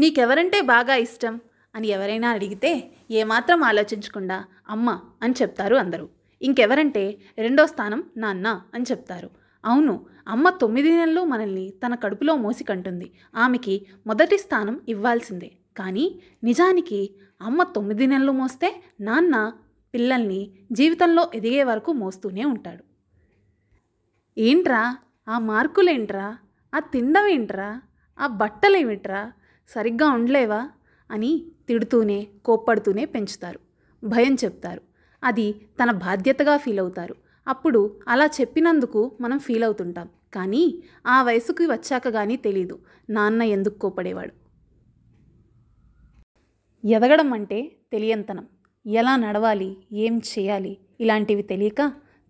నీకెవరంటే బాగా ఇష్టం అని ఎవరైనా అడిగితే ఏమాత్రం ఆలోచించకుండా అమ్మ అని చెప్తారు అందరూ ఇంకెవరంటే రెండో స్థానం నాన్న అని చెప్తారు అవును అమ్మ తొమ్మిది నెలలు మనల్ని తన కడుపులో మోసికంటుంది ఆమెకి మొదటి స్థానం ఇవ్వాల్సిందే కానీ నిజానికి అమ్మ తొమ్మిది నెలలు మోస్తే నాన్న పిల్లల్ని జీవితంలో ఎదిగే వరకు మోస్తూనే ఉంటాడు ఏంట్రా ఆ మార్కులేంట్రా ఆ తిండమేంట్రా ఆ బట్టలేమిట్రా సరిగ్గా ఉండలేవా అని తిడుతూనే కోప్పడుతూనే పెంచుతారు భయం చెప్తారు అది తన బాధ్యతగా ఫీల్ అవుతారు అప్పుడు అలా చెప్పినందుకు మనం ఫీల్ అవుతుంటాం కానీ ఆ వయసుకి వచ్చాక కానీ తెలీదు నాన్న ఎందుకు కోపడేవాడు ఎదగడం అంటే తెలియంతనం ఎలా నడవాలి ఏం చేయాలి ఇలాంటివి తెలియక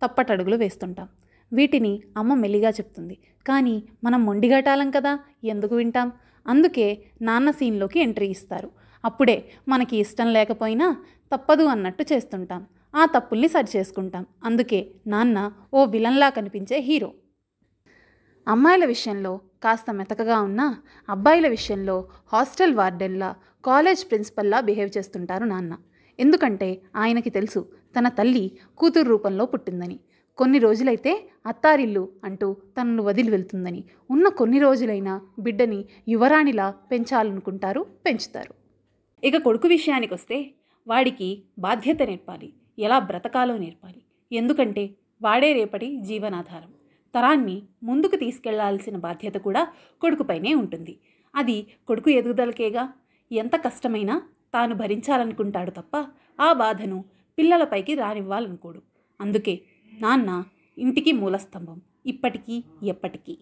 తప్పటడుగులు వేస్తుంటాం వీటిని అమ్మ మెల్లిగా చెప్తుంది కానీ మనం మొండిగటాలం కదా ఎందుకు వింటాం అందుకే నాన్న సీన్లోకి ఎంట్రీ ఇస్తారు అప్పుడే మనకి ఇష్టం లేకపోయినా తప్పదు అన్నట్టు చేస్తుంటాం ఆ తప్పుల్ని సరి చేసుకుంటాం అందుకే నాన్న ఓ విలన్లా కనిపించే హీరో అమ్మాయిల విషయంలో కాస్త మెతకగా ఉన్న అబ్బాయిల విషయంలో హాస్టల్ వార్డెన్లా కాలేజ్ ప్రిన్సిపల్లా బిహేవ్ చేస్తుంటారు నాన్న ఎందుకంటే ఆయనకి తెలుసు తన తల్లి కూతురు రూపంలో పుట్టిందని కొన్ని రోజులైతే అత్తారిల్లు అంటూ తనను వదిలి వెళ్తుందని ఉన్న కొన్ని రోజులైనా బిడ్డని యువరాణిలా పెంచాలనుకుంటారు పెంచుతారు ఇక కొడుకు విషయానికి వస్తే వాడికి బాధ్యత నేర్పాలి ఎలా బ్రతకాలో నేర్పాలి ఎందుకంటే వాడే రేపటి జీవనాధారం తరాన్ని ముందుకు తీసుకెళ్లాల్సిన బాధ్యత కూడా కొడుకుపైనే ఉంటుంది అది కొడుకు ఎదుగుదలకేగా ఎంత కష్టమైనా తాను భరించాలనుకుంటాడు తప్ప ఆ బాధను పిల్లలపైకి రానివ్వాలనుకోడు అందుకే నాన్న ఇంటికి మూలస్తంభం ఇప్పటికీ ఎప్పటికీ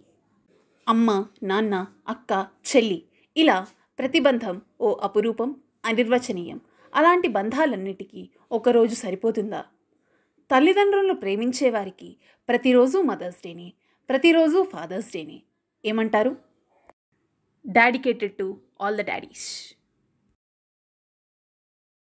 అమ్మ నాన్న అక్క చెల్లి ఇలా ప్రతిబంధం ఓ అపురూపం అనిర్వచనీయం అలాంటి బంధాలన్నిటికీ ఒకరోజు సరిపోతుందా తల్లిదండ్రులను ప్రేమించేవారికి ప్రతిరోజు మదర్స్ డేనే ప్రతిరోజు ఫాదర్స్ డేనే ఏమంటారు dedicated to all the daddy's